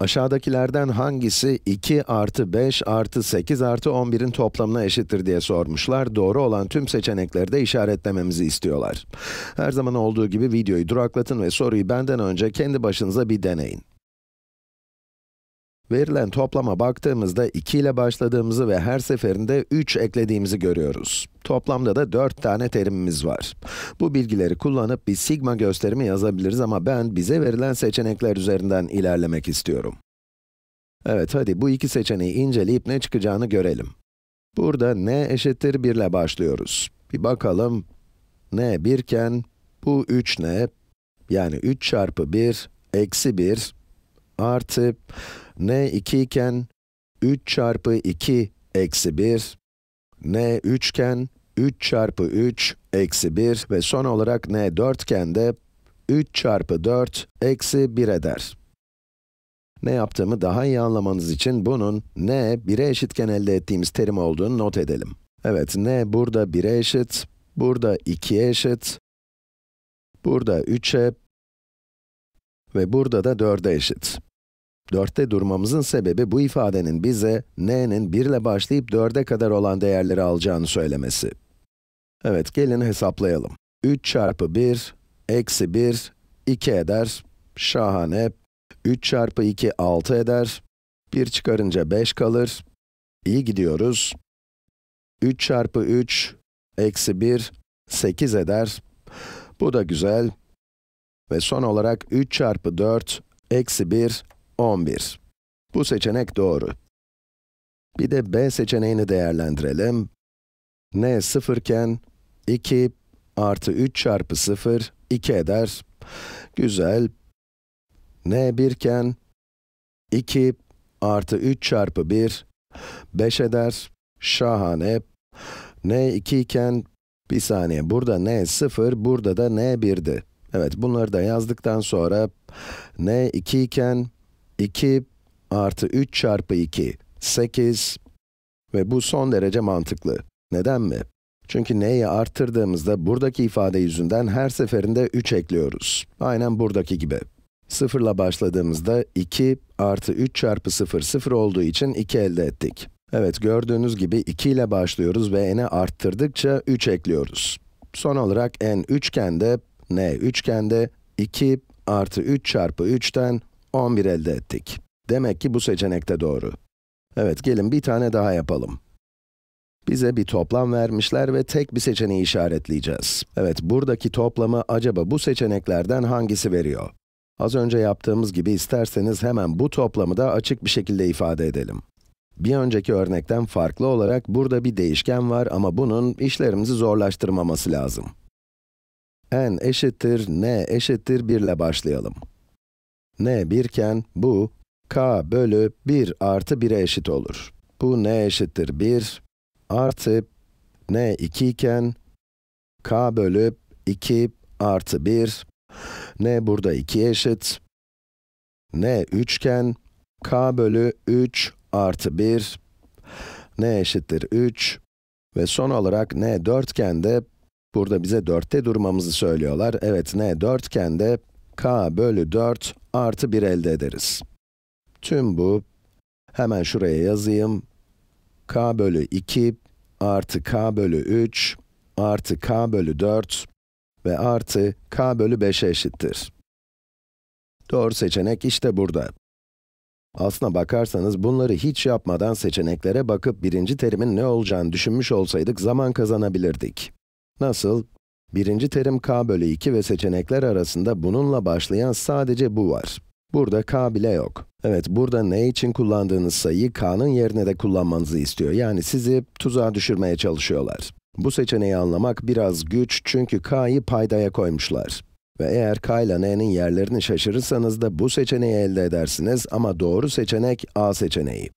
Aşağıdakilerden hangisi 2 artı 5 artı 8 artı 11'in toplamına eşittir diye sormuşlar. Doğru olan tüm seçenekleri de işaretlememizi istiyorlar. Her zaman olduğu gibi videoyu duraklatın ve soruyu benden önce kendi başınıza bir deneyin. Verilen toplama baktığımızda 2 ile başladığımızı ve her seferinde 3 eklediğimizi görüyoruz. Toplamda da 4 tane terimimiz var. Bu bilgileri kullanıp bir sigma gösterimi yazabiliriz ama ben bize verilen seçenekler üzerinden ilerlemek istiyorum. Evet, hadi bu iki seçeneği inceleyip ne çıkacağını görelim. Burada n eşittir 1 ile başlıyoruz. Bir bakalım, n 1 iken bu 3n, yani 3 çarpı 1, eksi 1, artı n 2 iken 3 çarpı 2 eksi 1, n 3 iken 3 çarpı 3 eksi 1 ve son olarak n 4 iken de 3 çarpı 4 eksi 1 eder. Ne yaptığımı daha iyi anlamanız için bunun n 1'e eşitken elde ettiğimiz terim olduğunu not edelim. Evet, n burada 1'e eşit, burada 2'ye eşit, burada 3'e ve burada da 4'e eşit. 4'te durmamızın sebebi bu ifadenin bize n'nin 1 ile başlayıp 4'e kadar olan değerleri alacağını söylemesi. Evet, gelin hesaplayalım. 3 çarpı 1, eksi 1, 2 eder. Şahane. 3 çarpı 2, 6 eder. 1 çıkarınca 5 kalır. İyi gidiyoruz. 3 çarpı 3, eksi 1, 8 eder. Bu da güzel. Ve son olarak 3 çarpı 4, eksi 1, 11. Bu seçenek doğru. Bir de B seçeneğini değerlendirelim. n 0 iken 2 artı 3 çarpı 0 2 eder. Güzel. n 1 iken 2 artı 3 çarpı 1 5 eder. Şahane. n 2 iken bir saniye burada n 0 burada da n 1'di. Evet bunları da yazdıktan sonra n 2 iken 2 artı 3 çarpı 2, 8 ve bu son derece mantıklı. Neden mi? Çünkü n'yi arttırdığımızda buradaki ifade yüzünden her seferinde 3 ekliyoruz. Aynen buradaki gibi. 0 ile başladığımızda 2 artı 3 çarpı 0, 0 olduğu için 2 elde ettik. Evet, gördüğünüz gibi 2 ile başlıyoruz ve n'e arttırdıkça 3 ekliyoruz. Son olarak n üçgende, n üçgende 2 artı 3 çarpı 3'ten 11 elde ettik. Demek ki bu seçenek de doğru. Evet, gelin bir tane daha yapalım. Bize bir toplam vermişler ve tek bir seçeneği işaretleyeceğiz. Evet, buradaki toplamı acaba bu seçeneklerden hangisi veriyor? Az önce yaptığımız gibi isterseniz hemen bu toplamı da açık bir şekilde ifade edelim. Bir önceki örnekten farklı olarak burada bir değişken var ama bunun işlerimizi zorlaştırmaması lazım. n eşittir n eşittir 1 ile başlayalım n 1 iken bu k bölü 1 artı 1'e eşit olur. Bu n eşittir 1 artı n 2 iken k bölü 2 artı 1 n burada 2 eşit n 3 iken k bölü 3 artı 1 n eşittir 3 ve son olarak n 4 iken de burada bize 4'te durmamızı söylüyorlar. Evet n 4 iken de k bölü 4 artı 1 elde ederiz. Tüm bu, hemen şuraya yazayım, k bölü 2 artı k bölü 3 artı k bölü 4 ve artı k bölü 5'e eşittir. Doğru seçenek işte burada. Aslına bakarsanız bunları hiç yapmadan seçeneklere bakıp birinci terimin ne olacağını düşünmüş olsaydık zaman kazanabilirdik. Nasıl? Birinci terim k bölü 2 ve seçenekler arasında bununla başlayan sadece bu var. Burada k bile yok. Evet, burada ne için kullandığınız sayıyı k'nın yerine de kullanmanızı istiyor. Yani sizi tuzağa düşürmeye çalışıyorlar. Bu seçeneği anlamak biraz güç çünkü k'yı paydaya koymuşlar. Ve eğer k ile n'nin yerlerini şaşırırsanız da bu seçeneği elde edersiniz ama doğru seçenek a seçeneği.